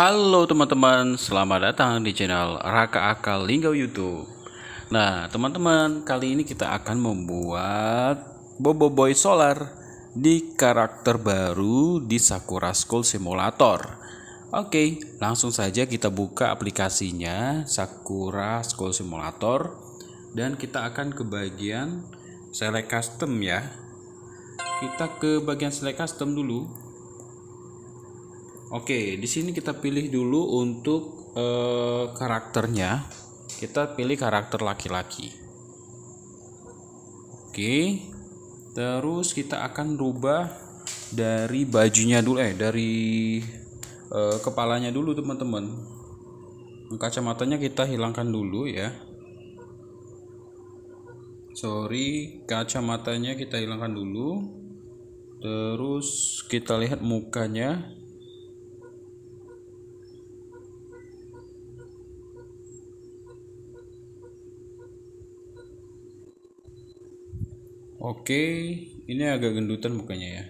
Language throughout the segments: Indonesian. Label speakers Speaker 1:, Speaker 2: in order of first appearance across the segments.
Speaker 1: Halo teman-teman, selamat datang di channel Raka Akal Linggau YouTube. Nah, teman-teman, kali ini kita akan membuat Bobo Boy Solar di karakter baru di Sakura School Simulator. Oke, langsung saja kita buka aplikasinya Sakura School Simulator dan kita akan ke bagian select custom ya. Kita ke bagian select custom dulu. Oke, di sini kita pilih dulu untuk eh, karakternya. Kita pilih karakter laki-laki. Oke. Terus kita akan rubah dari bajunya dulu eh dari eh, kepalanya dulu teman-teman. Kacamatanya kita hilangkan dulu ya. Sorry, kacamatanya kita hilangkan dulu. Terus kita lihat mukanya Oke, ini agak gendutan bukannya ya?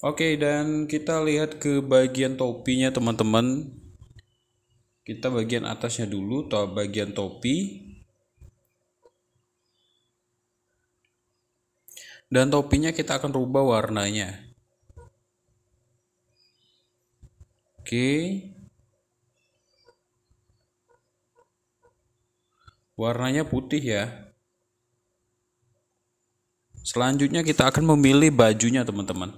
Speaker 1: Oke, dan kita lihat ke bagian topinya teman-teman. Kita bagian atasnya dulu, atau bagian topi. Dan topinya kita akan rubah warnanya. Oke. warnanya putih ya selanjutnya kita akan memilih bajunya teman-teman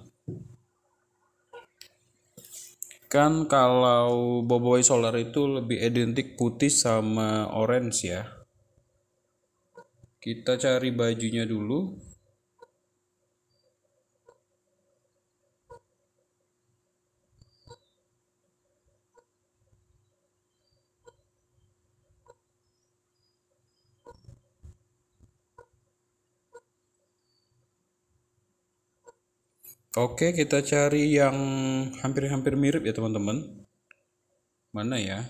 Speaker 1: kan kalau boboi Solar itu lebih identik putih sama orange ya kita cari bajunya dulu Oke, kita cari yang hampir-hampir mirip ya teman-teman. Mana ya?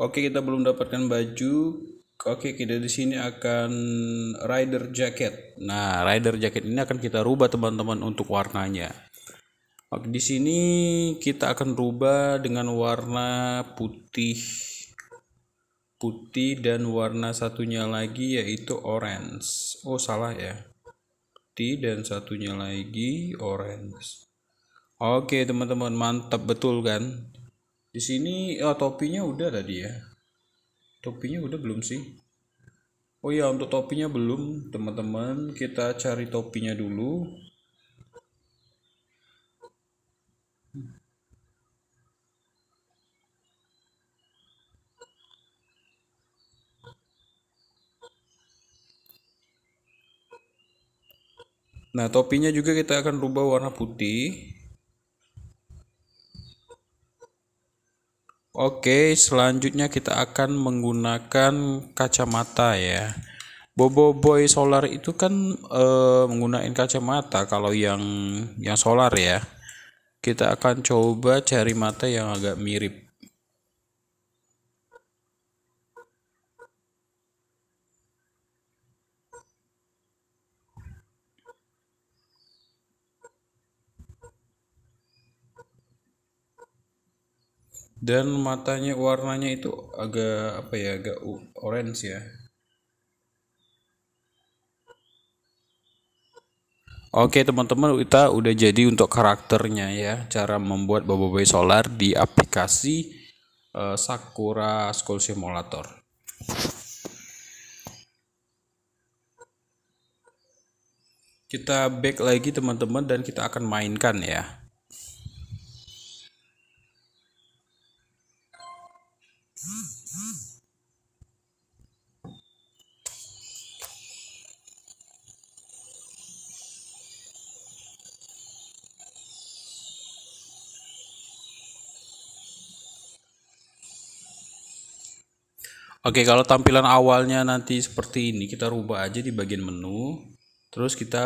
Speaker 1: Oke, kita belum dapatkan baju. Oke, kita di sini akan rider jacket. Nah, rider jacket ini akan kita rubah teman-teman untuk warnanya. Oke, di sini kita akan rubah dengan warna putih. Putih dan warna satunya lagi yaitu orange. Oh, salah ya. Putih dan satunya lagi orange. Oke, teman-teman, mantap betul kan? Di sini oh, topinya udah tadi ya. Topinya udah belum sih? Oh ya untuk topinya belum teman-teman kita cari topinya dulu Nah topinya juga kita akan rubah warna putih Oke, selanjutnya kita akan menggunakan kacamata ya. Bobo Boy Solar itu kan e, menggunakan kacamata kalau yang yang solar ya. Kita akan coba cari mata yang agak mirip. dan matanya warnanya itu agak apa ya agak orange ya Oke teman-teman kita udah jadi untuk karakternya ya cara membuat Boboiboy Solar di aplikasi uh, Sakura School Simulator. Kita back lagi teman-teman dan kita akan mainkan ya. Oke, kalau tampilan awalnya nanti seperti ini, kita rubah aja di bagian menu. Terus kita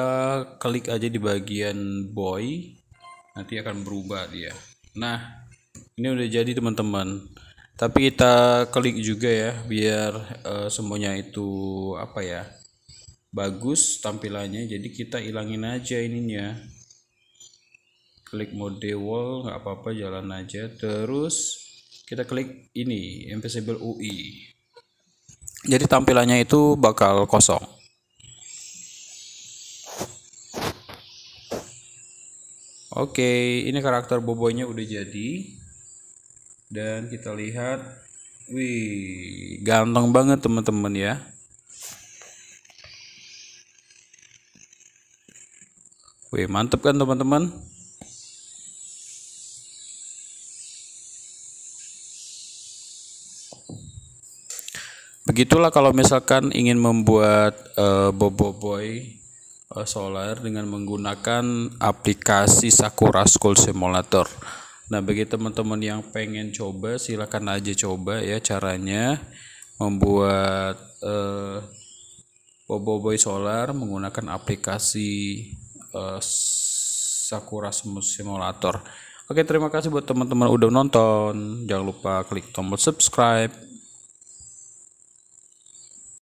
Speaker 1: klik aja di bagian boy. Nanti akan berubah dia. Nah, ini udah jadi teman-teman. Tapi kita klik juga ya biar uh, semuanya itu apa ya? Bagus tampilannya. Jadi kita ilangin aja ininya. Klik mode wall nggak apa-apa jalan aja. Terus kita klik ini, invisible UI jadi tampilannya itu bakal kosong oke ini karakter bobonya udah jadi dan kita lihat wih ganteng banget teman-teman ya wih mantep kan teman-teman begitulah kalau misalkan ingin membuat uh, Bobo uh, Solar dengan menggunakan aplikasi Sakura School Simulator. Nah, bagi teman-teman yang pengen coba silakan aja coba ya caranya membuat uh, Bobo Solar menggunakan aplikasi uh, Sakura Simulator. Oke, terima kasih buat teman-teman udah nonton. Jangan lupa klik tombol subscribe.